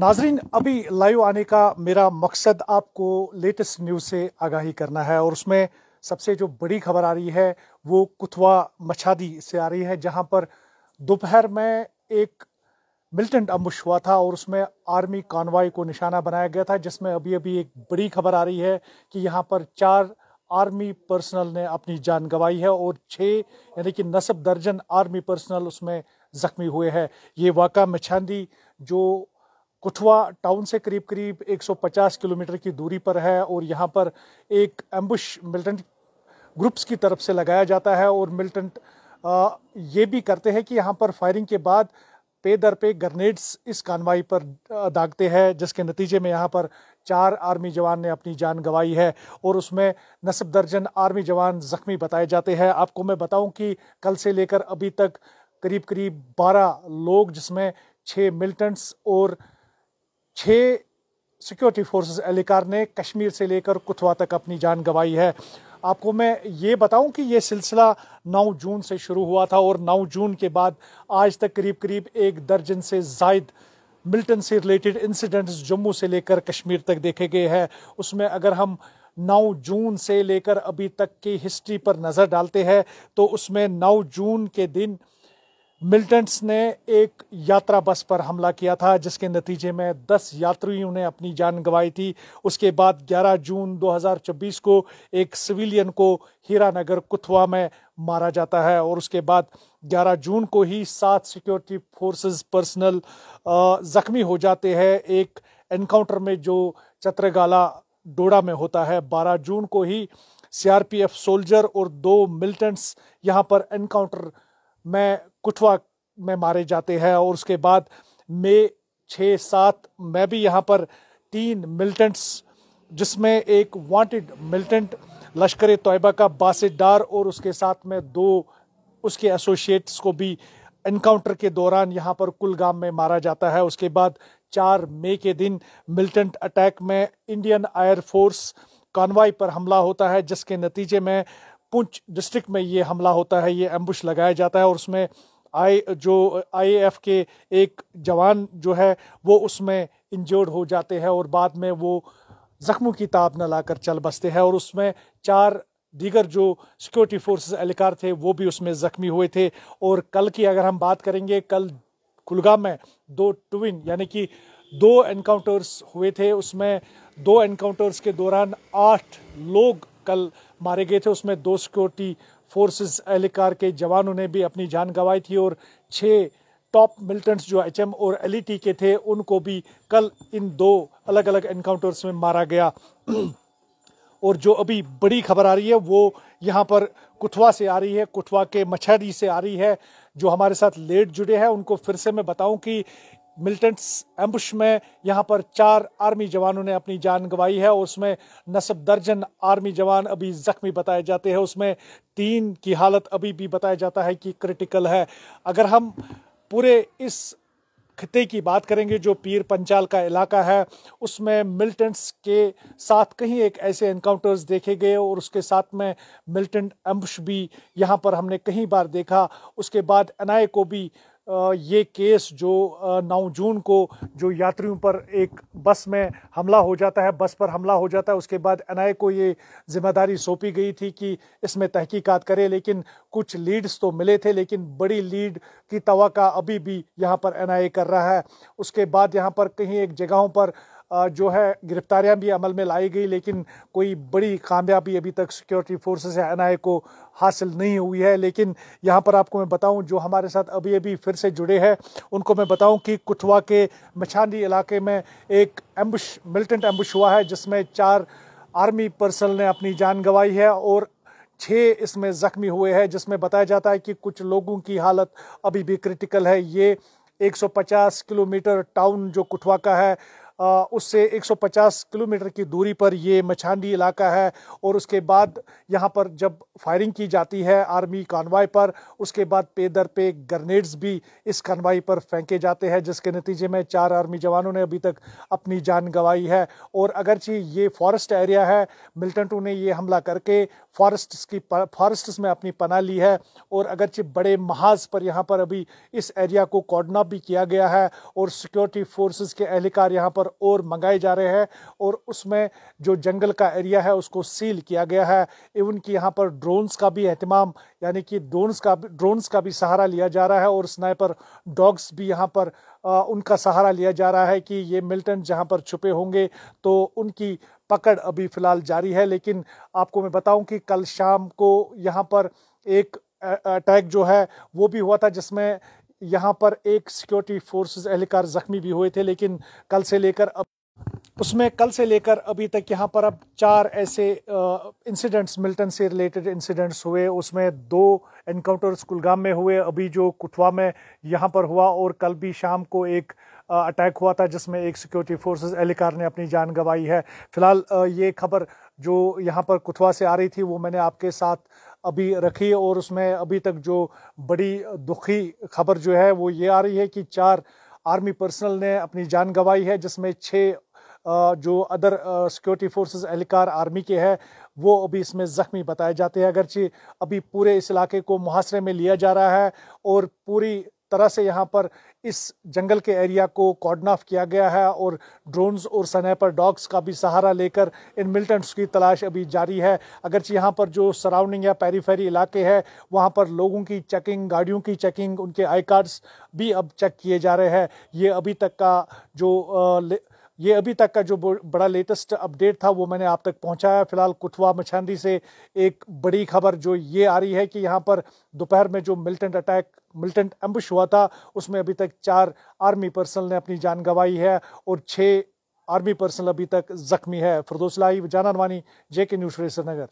नाजरीन अभी लाइव आने का मेरा मकसद आपको लेटेस्ट न्यूज़ से आगाही करना है और उसमें सबसे जो बड़ी खबर आ रही है वो कुथवा मछादी से आ रही है जहां पर दोपहर में एक मिलिटेंट अम्बुश हुआ था और उसमें आर्मी कॉन्वाय को निशाना बनाया गया था जिसमें अभी अभी एक बड़ी खबर आ रही है कि यहाँ पर चार आर्मी पर्सनल ने अपनी जान गंवाई है और छः यानी कि नसब दर्जन आर्मी पर्सनल उसमें ज़ख्मी हुए हैं ये वाक़ा मछांदी जो कुठवा टाउन से करीब करीब 150 किलोमीटर की दूरी पर है और यहाँ पर एक एम्बुश मिलिटेंट ग्रुप्स की तरफ से लगाया जाता है और मिलिटेंट ये भी करते हैं कि यहाँ पर फायरिंग के बाद पे दर पे ग्रनेड्स इस कानवाई पर दागते हैं जिसके नतीजे में यहाँ पर चार आर्मी जवान ने अपनी जान गंवाई है और उसमें नसब दर्जन आर्मी जवान जख्मी बताए जाते हैं आपको मैं बताऊं कि कल से लेकर अभी तक करीब करीब 12 लोग जिसमें छः मिलिटेंट्स और छः सिक्योरिटी फोर्सेस एहलकार ने कश्मीर से लेकर कुथवा तक अपनी जान गंवाई है आपको मैं ये बताऊं कि ये सिलसिला 9 जून से शुरू हुआ था और 9 जून के बाद आज तक करीब करीब एक दर्जन से जायद मिल्टन से रिलेटेड इंसिडेंट्स जम्मू से लेकर कश्मीर तक देखे गए हैं उसमें अगर हम 9 जून से लेकर अभी तक की हिस्ट्री पर नज़र डालते हैं तो उसमें 9 जून के दिन मिलिटेंट्स ने एक यात्रा बस पर हमला किया था जिसके नतीजे में 10 यात्रियों ने अपनी जान गंवाई थी उसके बाद 11 जून 2024 को एक सिविलियन को हीरानगर कुथवा में मारा जाता है और उसके बाद 11 जून को ही सात सिक्योरिटी फोर्सेस पर्सनल जख्मी हो जाते हैं एक एनकाउंटर में जो चत्रगाला डोडा में होता है 12 जून को ही सीआरपीएफ सोल्जर और दो मिलिटेंट्स यहाँ पर एनकाउंटर में कुठवा में मारे जाते हैं और उसके बाद मे छः सात में भी यहाँ पर तीन मिलिटेंट्स जिसमें एक वांटेड मिलिटेंट लश्कर तयबा का बासेदार और उसके साथ में दो उसके एसोसिएट्स को भी इनकाउंटर के दौरान यहाँ पर कुलगाम में मारा जाता है उसके बाद चार मई के दिन मिलिटेंट अटैक में इंडियन एयरफोर्स फोर्स कॉन्वाई पर हमला होता है जिसके नतीजे में पुंछ डिस्ट्रिक्ट में ये हमला होता है ये एम्बुश लगाया जाता है और उसमें आई जो आई के एक जवान जो है वो उसमें इंजर्ड हो जाते हैं और बाद में वो जख्मों की ताब न लाकर चल बसते हैं और उसमें चार दीगर जो सिक्योरिटी फोर्सेस एहलकार थे वो भी उसमें ज़ख्मी हुए थे और कल की अगर हम बात करेंगे कल कुलगाम में दो ट्विन यानी कि दो एनकाउंटर्स हुए थे उसमें दो एनकाउंटर्स के दौरान आठ लोग कल मारे गए थे उसमें दो सिक्योरिटी फोर्सेस एहलकार के जवानों ने भी अपनी जान गंवाई थी और छः टॉप मिलिटेंट्स जो एच और एल e के थे उनको भी कल इन दो अलग अलग इनकाउंटर्स में मारा गया और जो अभी बड़ी खबर आ रही है वो यहाँ पर कुठवा से आ रही है कुठवा के मछहरी से आ रही है जो हमारे साथ लेट जुड़े हैं उनको फिर से मैं बताऊं कि मिलिटेंट्स एम्बुश में यहाँ पर चार आर्मी जवानों ने अपनी जान गंवाई है और उसमें नसब दर्जन आर्मी जवान अभी ज़ख्मी बताए जाते हैं उसमें तीन की हालत अभी भी बताया जाता है कि क्रिटिकल है अगर हम पूरे इस खत्े की बात करेंगे जो पीर पंचाल का इलाका है उसमें मिलिटेंट्स के साथ कहीं एक ऐसे इनकाउंटर्स देखे गए और उसके साथ में मिलिटेंट एम्बुश भी यहाँ पर हमने कहीं बार देखा उसके बाद एनआईए को भी ये केस जो नौ जून को जो यात्रियों पर एक बस में हमला हो जाता है बस पर हमला हो जाता है उसके बाद एन को ये जिम्मेदारी सौंपी गई थी कि इसमें तहकीकात करे लेकिन कुछ लीड्स तो मिले थे लेकिन बड़ी लीड की तो अभी भी यहाँ पर एन कर रहा है उसके बाद यहाँ पर कहीं एक जगहों पर जो है गिरफ्तारियां भी अमल में लाई गई लेकिन कोई बड़ी कामयाबी अभी तक सिक्योरिटी फोर्सेस या एन को हासिल नहीं हुई है लेकिन यहाँ पर आपको मैं बताऊँ जो हमारे साथ अभी अभी फिर से जुड़े हैं उनको मैं बताऊँ कि कुठवा के मछांडी इलाके में एक एम्बुश मिलिटेंट एम्बुश हुआ है जिसमें चार आर्मी पर्सनल ने अपनी जान गंवाई है और छः इसमें ज़ख्मी हुए हैं जिसमें बताया जाता है कि कुछ लोगों की हालत अभी भी क्रिटिकल है ये 150 किलोमीटर टाउन जो कुठवा का है उससे 150 किलोमीटर की दूरी पर ये मछांडी इलाका है और उसके बाद यहाँ पर जब फायरिंग की जाती है आर्मी कानवाई पर उसके बाद पे दर पे ग्रनेड्स भी इस कानवाई पर फेंके जाते हैं जिसके नतीजे में चार आर्मी जवानों ने अभी तक अपनी जान गंवाई है और अगरचि ये फॉरेस्ट एरिया है मिल्टनटू ने ये हमला करके फॉरेस्ट की फॉरेस्ट में अपनी पना ली है और अगरचि बड़े महाज पर यहाँ पर अभी इस एरिया को कॉर्डना भी किया गया है और सिक्योरिटी फोर्सेज के एहलकार यहाँ पर और मंगाए जा रहे हैं और उसमें जो जंगल का एरिया है उसको सील किया गया है इवन कि यहाँ पर ड्रोन्स का भी अहतमाम यानी कि ड्रोन्स का ड्रोन्स का भी सहारा लिया जा रहा है और स्नाइपर डॉग्स भी यहाँ पर आ, उनका सहारा लिया जा रहा है कि ये मिल्टन जहाँ पर छुपे होंगे तो उनकी पकड़ अभी फ़िलहाल जारी है लेकिन आपको मैं बताऊँ कि कल शाम को यहाँ पर एक अटैक जो है वो भी हुआ था जिसमें यहाँ पर एक सिक्योरिटी फोर्सेस एहलकार ज़ख्मी भी हुए थे लेकिन कल से लेकर अब उसमें कल से लेकर अभी तक यहाँ पर अब चार ऐसे इंसिडेंट्स मिल्टन से रिलेटेड इंसिडेंट्स हुए उसमें दो इनकाउंटर्स कुलगाम में हुए अभी जो कुठवा में यहाँ पर हुआ और कल भी शाम को एक अटैक हुआ था जिसमें एक सिक्योरिटी फोर्सेस एहलकार ने अपनी जान गंवाई है फिलहाल ये खबर जो यहाँ पर कुथवा से आ रही थी वो मैंने आपके साथ अभी रखी और उसमें अभी तक जो बड़ी दुखी खबर जो है वो ये आ रही है कि चार आर्मी पर्सनल ने अपनी जान गंवाई है जिसमें छः जो अदर सिक्योरिटी फोर्सेस एहलकार आर्मी के हैं वो अभी इसमें ज़ख्मी बताए जाते हैं अगरचि अभी पूरे इस इलाके को मुहासरे में लिया जा रहा है और पूरी तरह से यहाँ पर इस जंगल के एरिया को कॉर्डनाफ किया गया है और ड्रोन्स और स्नैपर डॉग्स का भी सहारा लेकर इन मिलिटेंट्स की तलाश अभी जारी है अगर यहाँ पर जो सराउंडिंग या पेरीफेरी इलाके हैं वहाँ पर लोगों की चेकिंग गाड़ियों की चेकिंग उनके आई कार्ड्स भी अब चेक किए जा रहे हैं ये अभी तक का जो ये अभी तक का जो बड़ा लेटेस्ट अपडेट था वो मैंने आप तक पहुंचाया फिलहाल कुठवा मछांदी से एक बड़ी खबर जो ये आ रही है कि यहाँ पर दोपहर में जो मिलिटेंट अटैक मिलिटेंट एम्बुश हुआ था उसमें अभी तक चार आर्मी पर्सनल ने अपनी जान गंवाई है और छः आर्मी पर्सनल अभी तक जख्मी है फिरदोसलाई जाना अनवानी जे के न्यूज श्रेष्ठ नगर